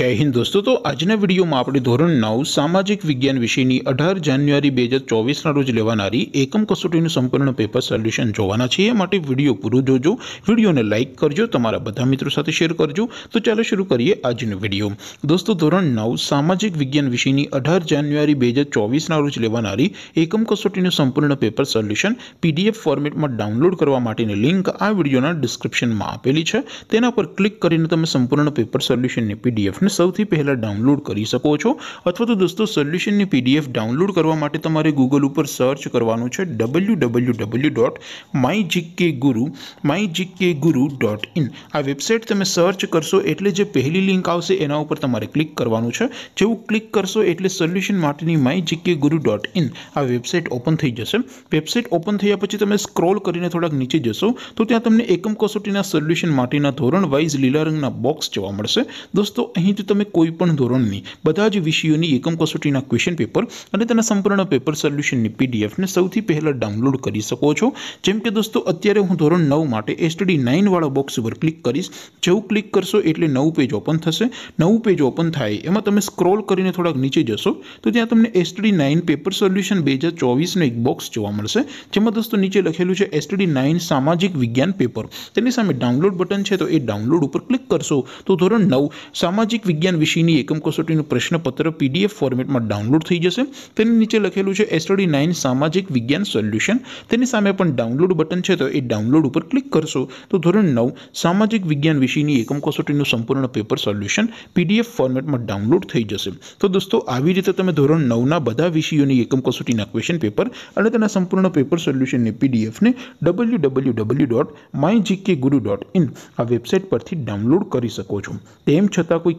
જય હિન્દ દોસ્તો તો આજના વિડીયોમાં આપણે ધોરણ નવ સામાજિક વિજ્ઞાન વિષયની અઢાર જાન્યુઆરી બે હજાર ચોવીસના રોજ લેવાનારી એકમ કસોટીનું સંપૂર્ણ પેપર સોલ્યુશન જોવાના છે એ માટે વિડીયો પૂરું જોજો વિડીયોને લાઇક કરજો તમારા બધા મિત્રો સાથે શેર કરજો તો ચાલો શરૂ કરીએ આજનો વિડીયો દોસ્તો ધોરણ નવ સામાજિક વિજ્ઞાન વિષયની અઢાર જાન્યુઆરી બે હજાર ચોવીસના રોજ લેવાનારી એકમ કસોટીનું સંપૂર્ણ પેપર સોલ્યુશન પીડીએફ ફોર્મેટમાં ડાઉનલોડ કરવા માટેની લિંક આ વિડીયોના ડિસ્ક્રિપ્શનમાં આપેલી છે તેના પર ક્લિક કરીને તમે સંપૂર્ણ પેપર સોલ્યુશનની પીડીએફને સૌથી પહેલા ડાઉનલોડ કરી શકો છો અથવા તો દોસ્તો સોલ્યુશનની પીડીએફ ડાઉનલોડ કરવા માટે તમારે Google ઉપર સર્ચ કરવાનું છે www.mygkguru mygkguru.in આ વેબસાઈટ તમે સર્ચ કરશો એટલે જે પહેલી લિંક આવશે એના ઉપર તમારે ક્લિક કરવાનું છે જેવું ક્લિક કરશો એટલે સોલ્યુશન માટેની mygkguru.in આ વેબસાઈટ ઓપન થઈ જશે વેબસાઈટ ઓપન થઈયા પછી તમે સ્ક્રોલ કરીને થોડક નીચે જશો તો ત્યાં તમને એકમ કોસોટીના સોલ્યુશન માટેના ધોરણ વાઇઝ લીલા રંગના બોક્સ જોવા મળશે દોસ્તો તમે તમને કોઈ પણ ધોરણની બધા જ વિષયોની એકમ કોસોટીના ક્વેશ્ચન પેપર અને તેના સંપૂર્ણ પેપર સોલ્યુશનની પીડીએફ ને સૌથી પહેલા ડાઉનલોડ કરી શકો છો જેમ કે દોસ્તો અત્યારે હું ધોરણ 9 માટે STD 9 વાળો બોક્સ ઉપર ક્લિક કરીશ જેઉ ક્લિક કરશો એટલે નવ પેજ ઓપન થશે નવ પેજ ઓપન થાય એમાં તમે સ્ક્રોલ કરીને થોડક નીચે જશો તો ત્યાં તમને STD 9 પેપર સોલ્યુશન 2024 નો એક બોક્સ જોવા મળશે જેમાં દોસ્તો નીચે લખેલું છે STD 9 સામાજિક વિજ્ઞાન પેપર તેની સામે ડાઉનલોડ બટન છે તો એ ડાઉનલોડ ઉપર ક્લિક કરશું તો ધોરણ 9 સામાજિક વિજ્ઞાન વિષયની એકમ કસોટીનું પ્રશ્નપત્ર પીડીએફ ફોર્મેટમાં ડાઉનલોડ થઈ જશે તેની નીચે લખેલું છે STD 9 સામાજિક વિજ્ઞાન સોલ્યુશન તેની સામે પણ ડાઉનલોડ બટન છે તો એ ડાઉનલોડ ઉપર ક્લિક કરશો તો ધોરણ 9 સામાજિક વિજ્ઞાન વિષયની એકમ કસોટીનું સંપૂર્ણ પેપર સોલ્યુશન પીડીએફ ફોર્મેટમાં ડાઉનલોડ થઈ જશે તો દોસ્તો આ વિધે તમે ધોરણ 9 ના બધા વિષયોની એકમ કસોટીના ક્વેશ્ચન પેપર અને તેના સંપૂર્ણ પેપર સોલ્યુશન ને પીડીએફ ને www.mygkguru.in આ વેબસાઈટ પરથી ડાઉનલોડ કરી શકો છો તેમ છતાં કોઈ